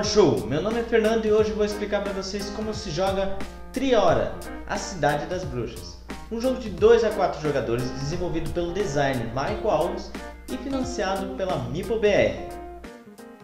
Power Show. Meu nome é Fernando e hoje vou explicar para vocês como se joga Triora, a Cidade das Bruxas. Um jogo de 2 a 4 jogadores desenvolvido pelo designer Michael Alves e financiado pela MipoBR.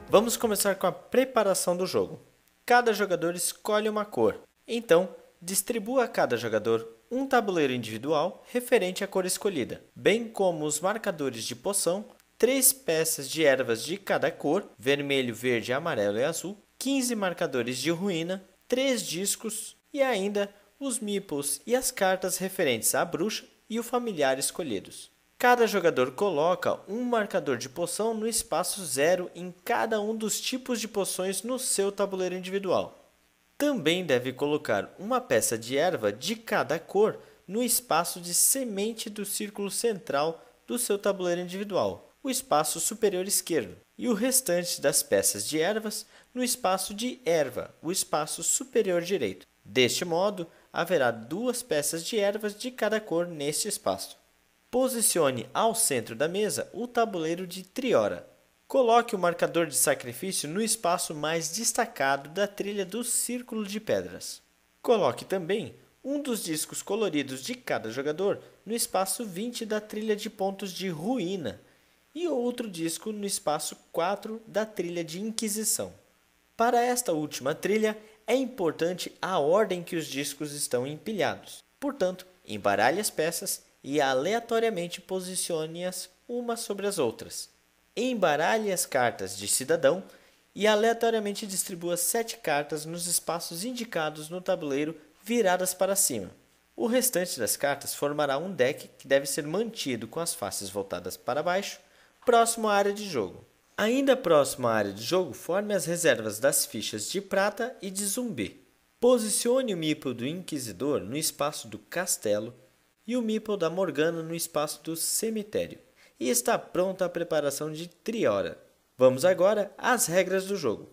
Vamos começar com a preparação do jogo. Cada jogador escolhe uma cor. Então, distribua a cada jogador um tabuleiro individual referente à cor escolhida, bem como os marcadores de poção 3 peças de ervas de cada cor, vermelho, verde, amarelo e azul, 15 marcadores de ruína, 3 discos e ainda os meeples e as cartas referentes à bruxa e o familiar escolhidos. Cada jogador coloca um marcador de poção no espaço zero em cada um dos tipos de poções no seu tabuleiro individual. Também deve colocar uma peça de erva de cada cor no espaço de semente do círculo central do seu tabuleiro individual o espaço superior esquerdo, e o restante das peças de ervas no espaço de erva, o espaço superior direito. Deste modo, haverá duas peças de ervas de cada cor neste espaço. Posicione ao centro da mesa o tabuleiro de triora. Coloque o marcador de sacrifício no espaço mais destacado da trilha do círculo de pedras. Coloque também um dos discos coloridos de cada jogador no espaço 20 da trilha de pontos de ruína e outro disco no espaço 4 da trilha de Inquisição. Para esta última trilha, é importante a ordem que os discos estão empilhados. Portanto, embaralhe as peças e aleatoriamente posicione-as umas sobre as outras. Embaralhe as cartas de cidadão e aleatoriamente distribua sete cartas nos espaços indicados no tabuleiro viradas para cima. O restante das cartas formará um deck que deve ser mantido com as faces voltadas para baixo Próximo à área de jogo. Ainda próximo à área de jogo, forme as reservas das fichas de prata e de zumbi. Posicione o meeple do Inquisidor no espaço do castelo e o meeple da Morgana no espaço do cemitério. E está pronta a preparação de Triora. Vamos agora às regras do jogo.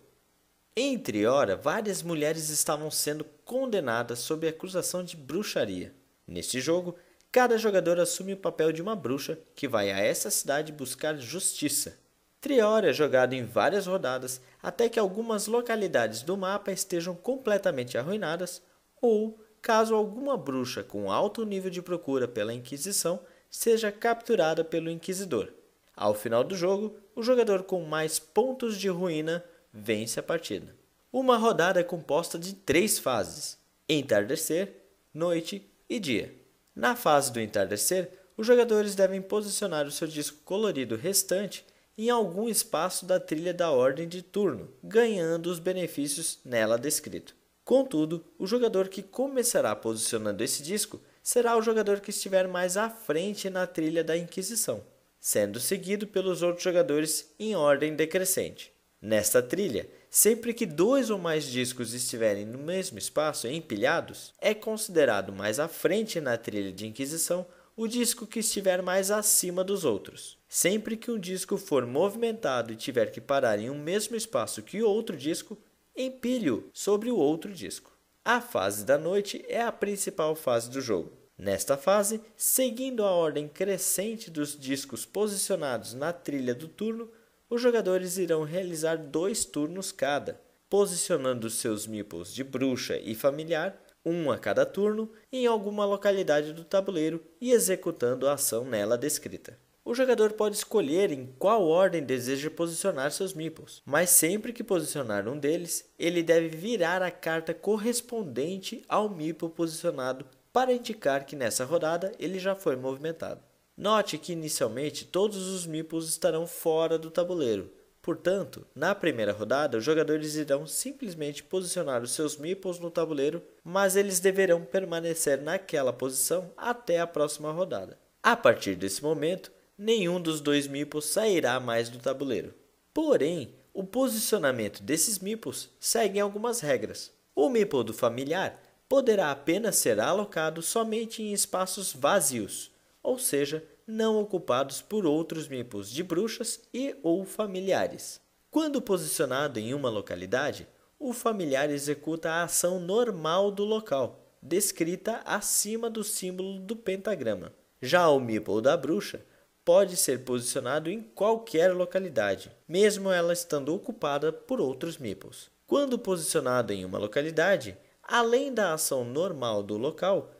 Em Triora, várias mulheres estavam sendo condenadas sob acusação de bruxaria. Neste jogo, Cada jogador assume o papel de uma bruxa que vai a essa cidade buscar justiça. Trior é jogado em várias rodadas até que algumas localidades do mapa estejam completamente arruinadas ou caso alguma bruxa com alto nível de procura pela Inquisição seja capturada pelo Inquisidor. Ao final do jogo, o jogador com mais pontos de ruína vence a partida. Uma rodada é composta de três fases: entardecer, noite e dia. Na fase do entardecer, os jogadores devem posicionar o seu disco colorido restante em algum espaço da trilha da ordem de turno, ganhando os benefícios nela descrito. Contudo, o jogador que começará posicionando esse disco será o jogador que estiver mais à frente na trilha da Inquisição, sendo seguido pelos outros jogadores em ordem decrescente. Nesta trilha, Sempre que dois ou mais discos estiverem no mesmo espaço, empilhados, é considerado mais à frente na trilha de inquisição o disco que estiver mais acima dos outros. Sempre que um disco for movimentado e tiver que parar em um mesmo espaço que outro disco, empilhe-o sobre o outro disco. A fase da noite é a principal fase do jogo. Nesta fase, seguindo a ordem crescente dos discos posicionados na trilha do turno, os jogadores irão realizar dois turnos cada, posicionando seus meeples de bruxa e familiar, um a cada turno, em alguma localidade do tabuleiro e executando a ação nela descrita. O jogador pode escolher em qual ordem deseja posicionar seus meeples, mas sempre que posicionar um deles, ele deve virar a carta correspondente ao meeple posicionado para indicar que nessa rodada ele já foi movimentado. Note que inicialmente todos os meeples estarão fora do tabuleiro. Portanto, na primeira rodada, os jogadores irão simplesmente posicionar os seus meeples no tabuleiro, mas eles deverão permanecer naquela posição até a próxima rodada. A partir desse momento, nenhum dos dois meeples sairá mais do tabuleiro. Porém, o posicionamento desses meeples segue algumas regras. O meeple do familiar poderá apenas ser alocado somente em espaços vazios ou seja, não ocupados por outros mipos de bruxas e ou familiares. Quando posicionado em uma localidade, o familiar executa a ação normal do local, descrita acima do símbolo do pentagrama. Já o meeple da bruxa pode ser posicionado em qualquer localidade, mesmo ela estando ocupada por outros meeples. Quando posicionado em uma localidade, além da ação normal do local,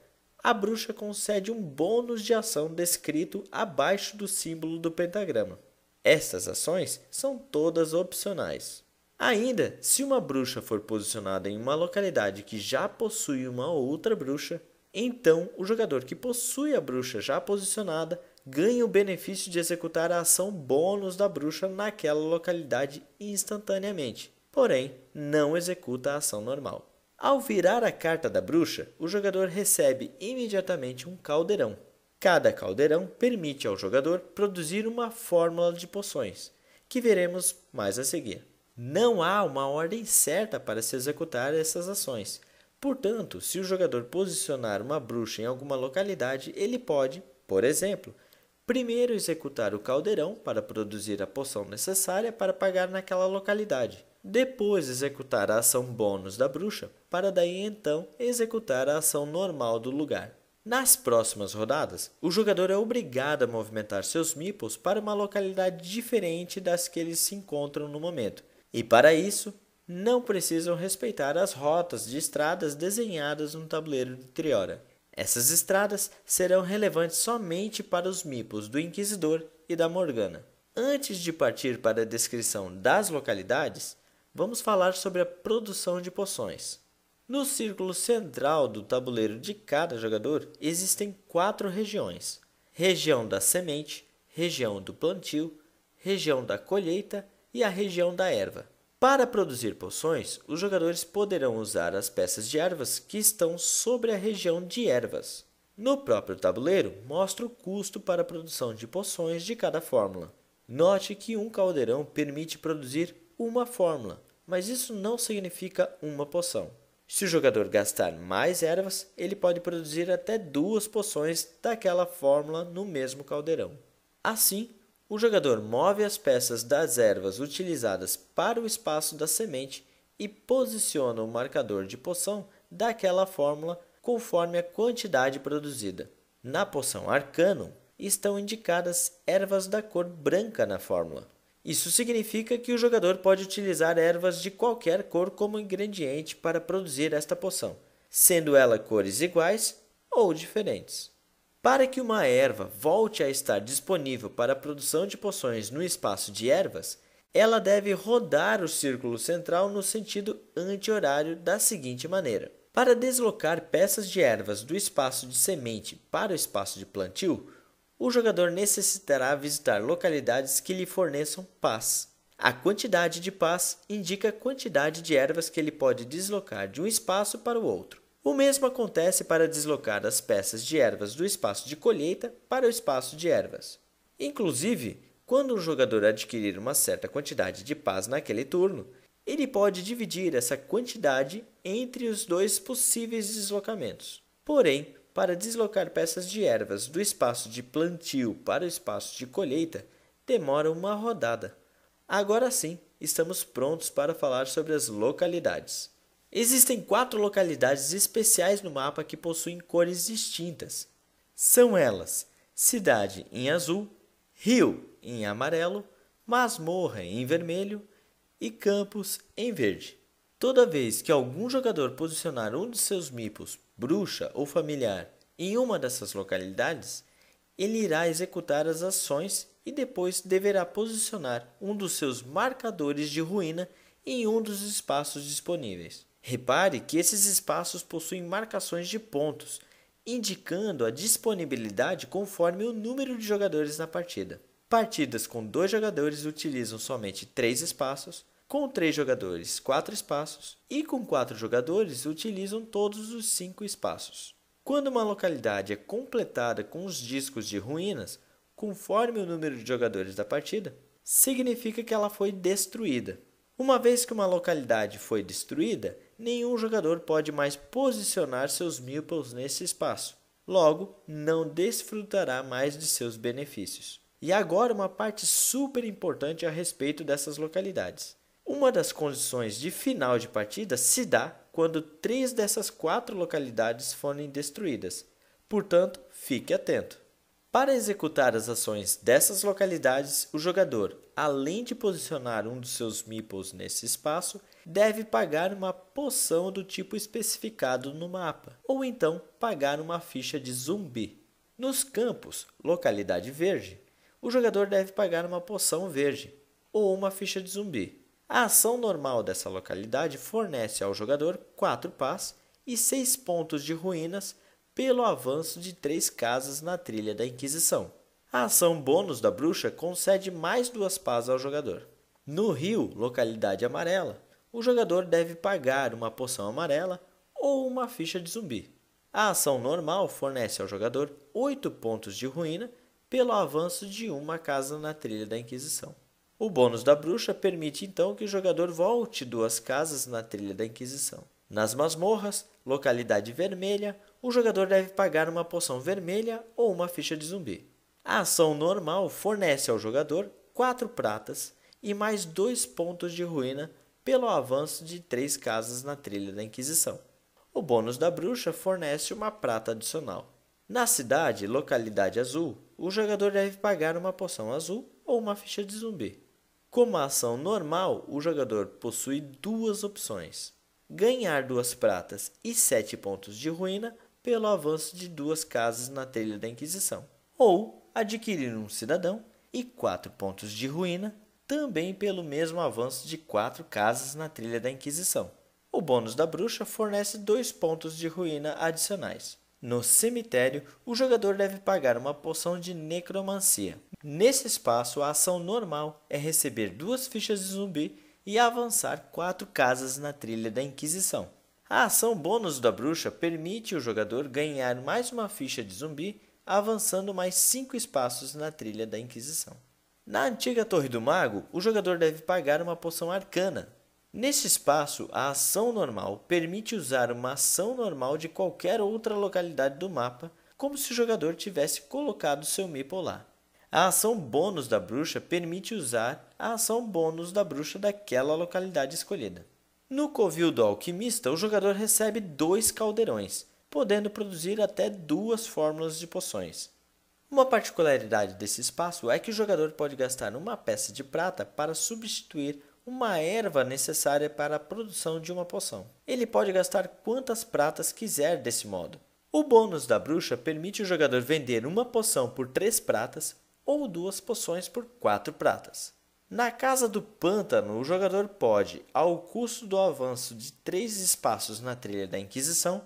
a bruxa concede um bônus de ação descrito abaixo do símbolo do pentagrama. Estas ações são todas opcionais. Ainda, se uma bruxa for posicionada em uma localidade que já possui uma outra bruxa, então o jogador que possui a bruxa já posicionada ganha o benefício de executar a ação bônus da bruxa naquela localidade instantaneamente, porém não executa a ação normal. Ao virar a carta da bruxa, o jogador recebe imediatamente um caldeirão. Cada caldeirão permite ao jogador produzir uma fórmula de poções, que veremos mais a seguir. Não há uma ordem certa para se executar essas ações. Portanto, se o jogador posicionar uma bruxa em alguma localidade, ele pode, por exemplo, Primeiro executar o caldeirão para produzir a poção necessária para pagar naquela localidade. Depois executar a ação bônus da bruxa, para daí então executar a ação normal do lugar. Nas próximas rodadas, o jogador é obrigado a movimentar seus meeples para uma localidade diferente das que eles se encontram no momento. E para isso, não precisam respeitar as rotas de estradas desenhadas no tabuleiro de Triora. Essas estradas serão relevantes somente para os mipos do Inquisidor e da Morgana. Antes de partir para a descrição das localidades, vamos falar sobre a produção de poções. No círculo central do tabuleiro de cada jogador existem quatro regiões: região da semente, região do plantio, região da colheita e a região da erva. Para produzir poções, os jogadores poderão usar as peças de ervas que estão sobre a região de ervas. No próprio tabuleiro, mostra o custo para a produção de poções de cada fórmula. Note que um caldeirão permite produzir uma fórmula, mas isso não significa uma poção. Se o jogador gastar mais ervas, ele pode produzir até duas poções daquela fórmula no mesmo caldeirão. Assim, o jogador move as peças das ervas utilizadas para o espaço da semente e posiciona o marcador de poção daquela fórmula conforme a quantidade produzida. Na poção Arcanum estão indicadas ervas da cor branca na fórmula. Isso significa que o jogador pode utilizar ervas de qualquer cor como ingrediente para produzir esta poção, sendo ela cores iguais ou diferentes. Para que uma erva volte a estar disponível para a produção de poções no espaço de ervas, ela deve rodar o círculo central no sentido anti-horário da seguinte maneira. Para deslocar peças de ervas do espaço de semente para o espaço de plantio, o jogador necessitará visitar localidades que lhe forneçam paz. A quantidade de paz indica a quantidade de ervas que ele pode deslocar de um espaço para o outro. O mesmo acontece para deslocar as peças de ervas do espaço de colheita para o espaço de ervas. Inclusive, quando um jogador adquirir uma certa quantidade de paz naquele turno, ele pode dividir essa quantidade entre os dois possíveis deslocamentos. Porém, para deslocar peças de ervas do espaço de plantio para o espaço de colheita, demora uma rodada. Agora sim, estamos prontos para falar sobre as localidades. Existem quatro localidades especiais no mapa que possuem cores distintas. São elas: cidade em azul, rio em amarelo, masmorra em vermelho e campos em verde. Toda vez que algum jogador posicionar um de seus mipos, bruxa ou familiar em uma dessas localidades, ele irá executar as ações e depois deverá posicionar um dos seus marcadores de ruína em um dos espaços disponíveis. Repare que esses espaços possuem marcações de pontos, indicando a disponibilidade conforme o número de jogadores na partida. Partidas com dois jogadores utilizam somente três espaços, com três jogadores, quatro espaços, e com quatro jogadores utilizam todos os cinco espaços. Quando uma localidade é completada com os discos de ruínas, conforme o número de jogadores da partida, significa que ela foi destruída. Uma vez que uma localidade foi destruída, nenhum jogador pode mais posicionar seus meeples nesse espaço. Logo, não desfrutará mais de seus benefícios. E agora uma parte super importante a respeito dessas localidades. Uma das condições de final de partida se dá quando três dessas quatro localidades forem destruídas. Portanto, fique atento. Para executar as ações dessas localidades, o jogador, além de posicionar um dos seus meeples nesse espaço, deve pagar uma poção do tipo especificado no mapa, ou então pagar uma ficha de zumbi. Nos campos, localidade verde, o jogador deve pagar uma poção verde ou uma ficha de zumbi. A ação normal dessa localidade fornece ao jogador 4 pás e 6 pontos de ruínas pelo avanço de 3 casas na trilha da Inquisição. A ação bônus da bruxa concede mais duas pás ao jogador. No rio, localidade amarela, o jogador deve pagar uma poção amarela ou uma ficha de zumbi. A ação normal fornece ao jogador 8 pontos de ruína pelo avanço de uma casa na trilha da Inquisição. O bônus da bruxa permite então que o jogador volte duas casas na trilha da Inquisição. Nas masmorras, localidade vermelha, o jogador deve pagar uma poção vermelha ou uma ficha de zumbi. A ação normal fornece ao jogador 4 pratas e mais 2 pontos de ruína pelo avanço de três casas na trilha da Inquisição. O bônus da bruxa fornece uma prata adicional. Na cidade, localidade azul, o jogador deve pagar uma poção azul ou uma ficha de zumbi. Como ação normal, o jogador possui duas opções: ganhar duas pratas e sete pontos de ruína pelo avanço de duas casas na trilha da Inquisição, ou adquirir um cidadão e quatro pontos de ruína também pelo mesmo avanço de quatro casas na trilha da Inquisição. O bônus da bruxa fornece dois pontos de ruína adicionais. No cemitério, o jogador deve pagar uma poção de necromancia. Nesse espaço, a ação normal é receber duas fichas de zumbi e avançar quatro casas na trilha da Inquisição. A ação bônus da bruxa permite o jogador ganhar mais uma ficha de zumbi, avançando mais cinco espaços na trilha da Inquisição. Na antiga Torre do Mago, o jogador deve pagar uma poção arcana. Neste espaço, a ação normal permite usar uma ação normal de qualquer outra localidade do mapa, como se o jogador tivesse colocado seu Meeple lá. A ação bônus da bruxa permite usar a ação bônus da bruxa daquela localidade escolhida. No covil do alquimista, o jogador recebe dois caldeirões, podendo produzir até duas fórmulas de poções. Uma particularidade desse espaço é que o jogador pode gastar uma peça de prata para substituir uma erva necessária para a produção de uma poção. Ele pode gastar quantas pratas quiser desse modo. O bônus da bruxa permite o jogador vender uma poção por 3 pratas ou duas poções por 4 pratas. Na casa do pântano, o jogador pode, ao custo do avanço de 3 espaços na trilha da Inquisição,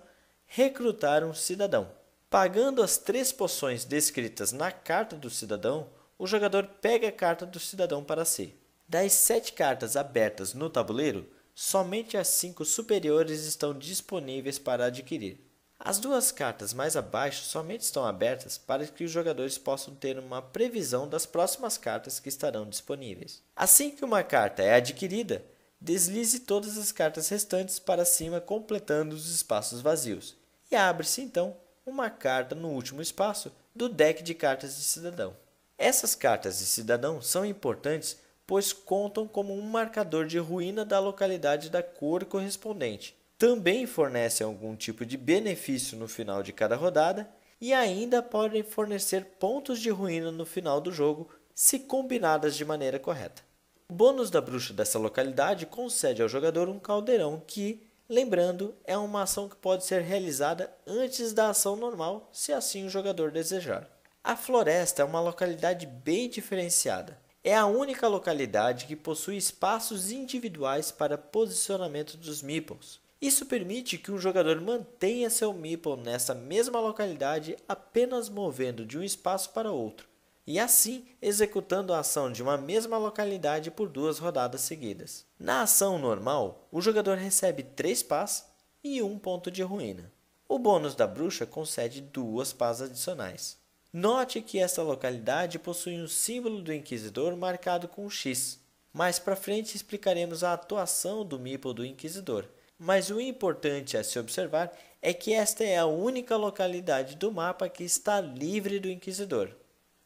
recrutar um cidadão. Pagando as três poções descritas na carta do cidadão, o jogador pega a carta do cidadão para si. Das sete cartas abertas no tabuleiro, somente as cinco superiores estão disponíveis para adquirir. As duas cartas mais abaixo somente estão abertas para que os jogadores possam ter uma previsão das próximas cartas que estarão disponíveis. Assim que uma carta é adquirida, deslize todas as cartas restantes para cima, completando os espaços vazios, e abre-se então uma carta no último espaço do deck de cartas de cidadão. Essas cartas de cidadão são importantes pois contam como um marcador de ruína da localidade da cor correspondente. Também fornecem algum tipo de benefício no final de cada rodada e ainda podem fornecer pontos de ruína no final do jogo se combinadas de maneira correta. O bônus da bruxa dessa localidade concede ao jogador um caldeirão que, Lembrando, é uma ação que pode ser realizada antes da ação normal, se assim o jogador desejar. A floresta é uma localidade bem diferenciada. É a única localidade que possui espaços individuais para posicionamento dos meeples. Isso permite que um jogador mantenha seu meeple nessa mesma localidade apenas movendo de um espaço para outro, e assim executando a ação de uma mesma localidade por duas rodadas seguidas. Na ação normal, o jogador recebe 3 pás e 1 ponto de ruína. O bônus da bruxa concede duas pás adicionais. Note que esta localidade possui um símbolo do Inquisidor marcado com um X. Mais para frente explicaremos a atuação do Meeple do Inquisidor, mas o importante a se observar é que esta é a única localidade do mapa que está livre do Inquisidor.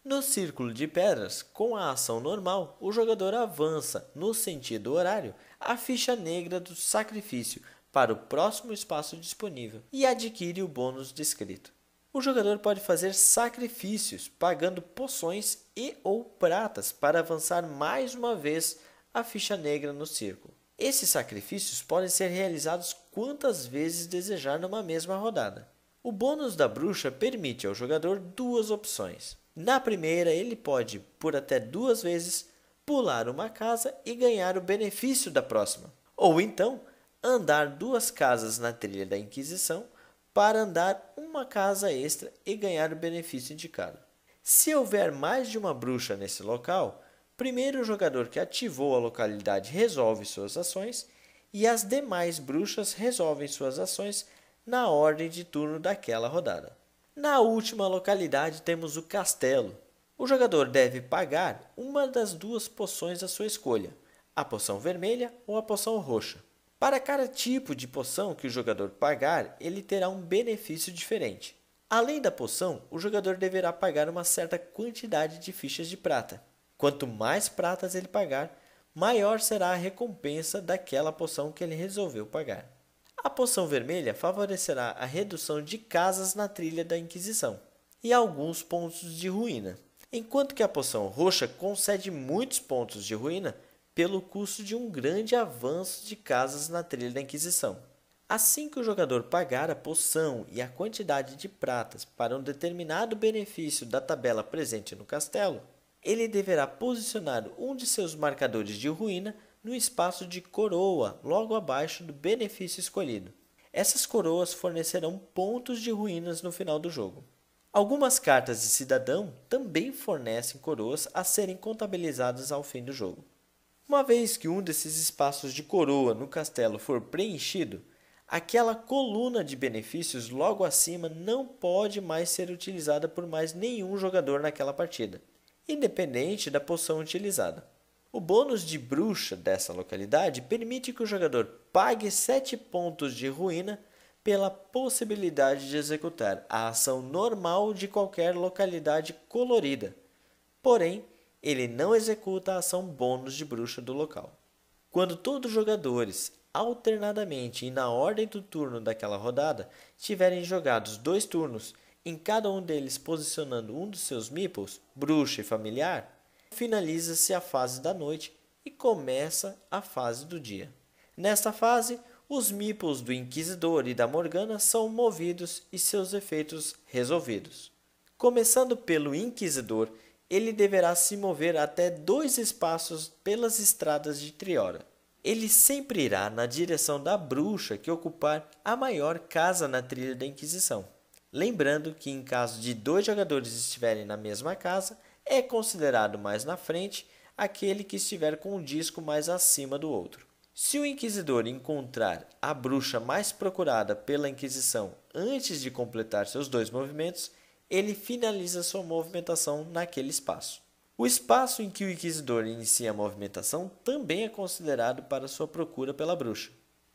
No círculo de pedras, com a ação normal, o jogador avança, no sentido horário, a ficha negra do sacrifício para o próximo espaço disponível e adquire o bônus descrito. O jogador pode fazer sacrifícios pagando poções e ou pratas para avançar mais uma vez a ficha negra no círculo. Esses sacrifícios podem ser realizados quantas vezes desejar numa mesma rodada. O bônus da bruxa permite ao jogador duas opções na primeira, ele pode, por até duas vezes, pular uma casa e ganhar o benefício da próxima. Ou então, andar duas casas na trilha da Inquisição para andar uma casa extra e ganhar o benefício indicado. Se houver mais de uma bruxa nesse local, primeiro o jogador que ativou a localidade resolve suas ações e as demais bruxas resolvem suas ações na ordem de turno daquela rodada. Na última localidade temos o castelo. O jogador deve pagar uma das duas poções da sua escolha, a poção vermelha ou a poção roxa. Para cada tipo de poção que o jogador pagar, ele terá um benefício diferente. Além da poção, o jogador deverá pagar uma certa quantidade de fichas de prata. Quanto mais pratas ele pagar, maior será a recompensa daquela poção que ele resolveu pagar. A poção vermelha favorecerá a redução de casas na trilha da Inquisição e alguns pontos de ruína, enquanto que a poção roxa concede muitos pontos de ruína pelo custo de um grande avanço de casas na trilha da Inquisição. Assim que o jogador pagar a poção e a quantidade de pratas para um determinado benefício da tabela presente no castelo, ele deverá posicionar um de seus marcadores de ruína no espaço de coroa, logo abaixo do benefício escolhido. Essas coroas fornecerão pontos de ruínas no final do jogo. Algumas cartas de cidadão também fornecem coroas a serem contabilizadas ao fim do jogo. Uma vez que um desses espaços de coroa no castelo for preenchido, aquela coluna de benefícios logo acima não pode mais ser utilizada por mais nenhum jogador naquela partida, independente da poção utilizada. O bônus de bruxa dessa localidade permite que o jogador pague 7 pontos de ruína pela possibilidade de executar a ação normal de qualquer localidade colorida. Porém, ele não executa a ação bônus de bruxa do local. Quando todos os jogadores, alternadamente e na ordem do turno daquela rodada, tiverem jogados dois turnos, em cada um deles posicionando um dos seus meeples, bruxa e familiar, finaliza-se a fase da noite e começa a fase do dia. Nesta fase, os mipos do Inquisidor e da Morgana são movidos e seus efeitos resolvidos. Começando pelo Inquisidor, ele deverá se mover até dois espaços pelas estradas de Triora. Ele sempre irá na direção da bruxa que ocupar a maior casa na trilha da Inquisição. Lembrando que, em caso de dois jogadores estiverem na mesma casa, é considerado mais na frente aquele que estiver com o disco mais acima do outro. Se o inquisidor encontrar a bruxa mais procurada pela Inquisição antes de completar seus dois movimentos, ele finaliza sua movimentação naquele espaço. O espaço em que o inquisidor inicia a movimentação também é considerado para sua procura pela bruxa.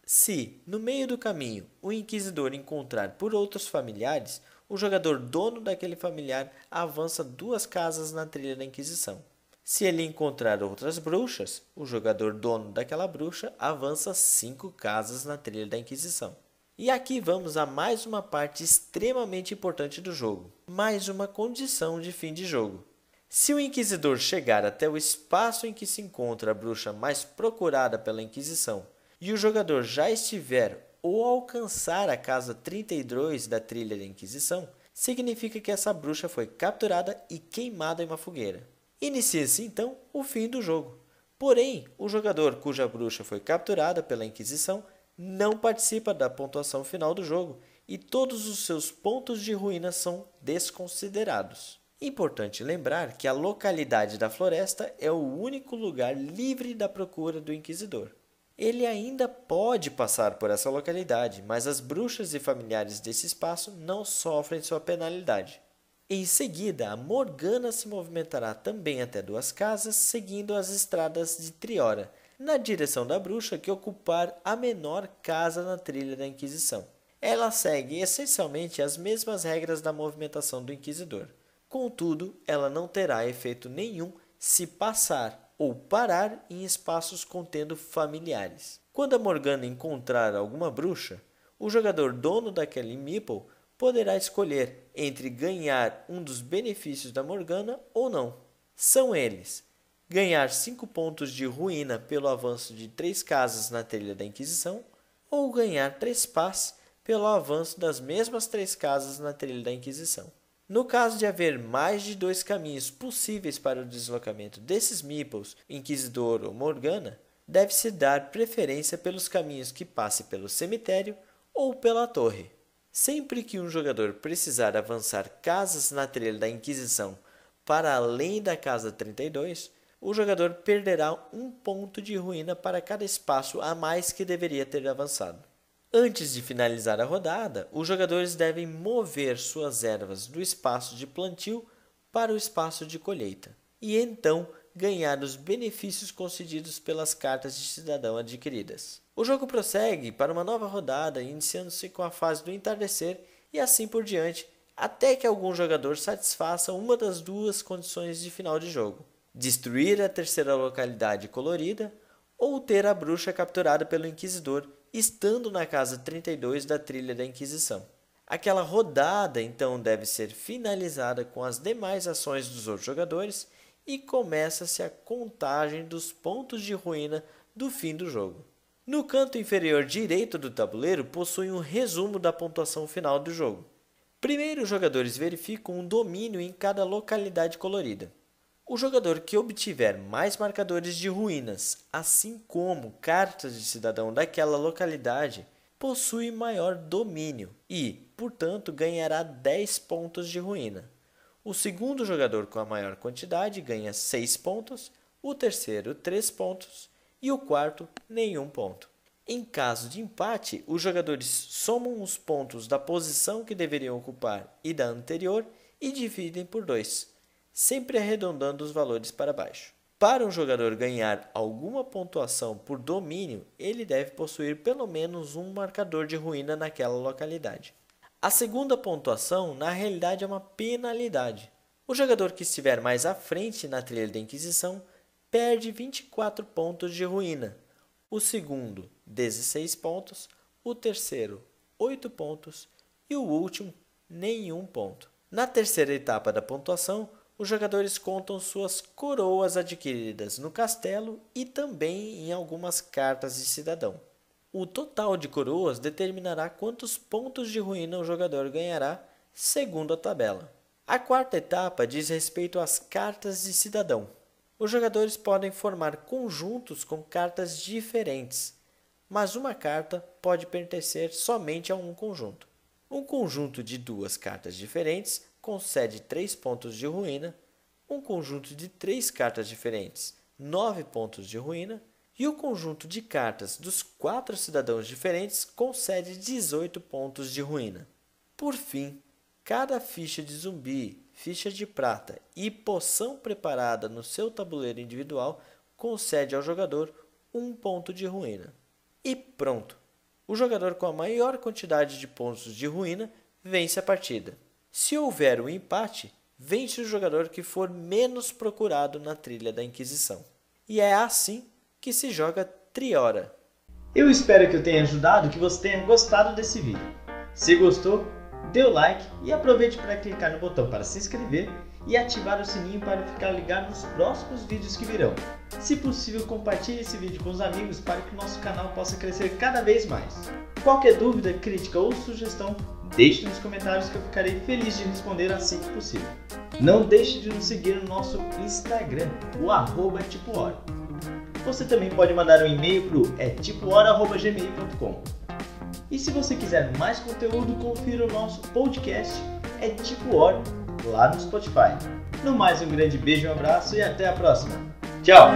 Se, no meio do caminho, o inquisidor encontrar por outros familiares, o jogador dono daquele familiar avança duas casas na trilha da Inquisição. Se ele encontrar outras bruxas, o jogador dono daquela bruxa avança cinco casas na trilha da Inquisição. E aqui vamos a mais uma parte extremamente importante do jogo, mais uma condição de fim de jogo. Se o inquisidor chegar até o espaço em que se encontra a bruxa mais procurada pela Inquisição e o jogador já estiver ou alcançar a casa 32 da trilha da Inquisição, significa que essa bruxa foi capturada e queimada em uma fogueira. Inicia-se então o fim do jogo. Porém, o jogador cuja bruxa foi capturada pela Inquisição não participa da pontuação final do jogo e todos os seus pontos de ruína são desconsiderados. Importante lembrar que a localidade da floresta é o único lugar livre da procura do inquisidor ele ainda pode passar por essa localidade, mas as bruxas e familiares desse espaço não sofrem sua penalidade. Em seguida, a Morgana se movimentará também até duas casas, seguindo as estradas de Triora, na direção da bruxa que ocupar a menor casa na trilha da Inquisição. Ela segue essencialmente as mesmas regras da movimentação do Inquisidor. Contudo, ela não terá efeito nenhum se passar ou parar em espaços contendo familiares. Quando a Morgana encontrar alguma bruxa, o jogador dono daquela Meeple poderá escolher entre ganhar um dos benefícios da Morgana ou não. São eles: ganhar 5 pontos de ruína pelo avanço de 3 casas na trilha da Inquisição, ou ganhar 3 pás pelo avanço das mesmas 3 casas na trilha da Inquisição. No caso de haver mais de dois caminhos possíveis para o deslocamento desses meeples, Inquisidor ou Morgana, deve-se dar preferência pelos caminhos que passe pelo cemitério ou pela torre. Sempre que um jogador precisar avançar casas na trilha da Inquisição para além da casa 32, o jogador perderá um ponto de ruína para cada espaço a mais que deveria ter avançado. Antes de finalizar a rodada, os jogadores devem mover suas ervas do espaço de plantio para o espaço de colheita e então ganhar os benefícios concedidos pelas cartas de cidadão adquiridas. O jogo prossegue para uma nova rodada, iniciando-se com a fase do entardecer e assim por diante, até que algum jogador satisfaça uma das duas condições de final de jogo: destruir a terceira localidade colorida ou ter a bruxa capturada pelo inquisidor estando na casa 32 da trilha da Inquisição. Aquela rodada então deve ser finalizada com as demais ações dos outros jogadores e começa-se a contagem dos pontos de ruína do fim do jogo. No canto inferior direito do tabuleiro possui um resumo da pontuação final do jogo. Primeiro, os jogadores verificam um domínio em cada localidade colorida. O jogador que obtiver mais marcadores de ruínas, assim como cartas de cidadão daquela localidade, possui maior domínio e, portanto, ganhará 10 pontos de ruína. O segundo jogador com a maior quantidade ganha 6 pontos, o terceiro 3 pontos e o quarto nenhum ponto. Em caso de empate, os jogadores somam os pontos da posição que deveriam ocupar e da anterior e dividem por 2 sempre arredondando os valores para baixo. Para um jogador ganhar alguma pontuação por domínio, ele deve possuir pelo menos um marcador de ruína naquela localidade. A segunda pontuação, na realidade, é uma penalidade. O jogador que estiver mais à frente na trilha da Inquisição perde 24 pontos de ruína, o segundo, 16 pontos, o terceiro, 8 pontos e o último, nenhum ponto. Na terceira etapa da pontuação, os jogadores contam suas coroas adquiridas no castelo e também em algumas cartas de cidadão. O total de coroas determinará quantos pontos de ruína o jogador ganhará, segundo a tabela. A quarta etapa diz respeito às cartas de cidadão. Os jogadores podem formar conjuntos com cartas diferentes, mas uma carta pode pertencer somente a um conjunto. Um conjunto de duas cartas diferentes concede 3 pontos de ruína, um conjunto de 3 cartas diferentes, 9 pontos de ruína, e o conjunto de cartas dos 4 cidadãos diferentes concede 18 pontos de ruína. Por fim, cada ficha de zumbi, ficha de prata e poção preparada no seu tabuleiro individual concede ao jogador um ponto de ruína. E pronto! O jogador com a maior quantidade de pontos de ruína vence a partida. Se houver um empate, vence o jogador que for menos procurado na trilha da Inquisição. E é assim que se joga Triora. Eu espero que eu tenha ajudado, que você tenha gostado desse vídeo. Se gostou, dê o like e aproveite para clicar no botão para se inscrever e ativar o sininho para ficar ligado nos próximos vídeos que virão. Se possível, compartilhe esse vídeo com os amigos para que o nosso canal possa crescer cada vez mais. Qualquer dúvida, crítica ou sugestão, Deixe nos comentários que eu ficarei feliz de responder assim que possível. Não deixe de nos seguir no nosso Instagram, o arroba é Você também pode mandar um e-mail para o é E se você quiser mais conteúdo, confira o nosso podcast É Tipo Hora lá no Spotify. No mais, um grande beijo, um abraço e até a próxima. Tchau!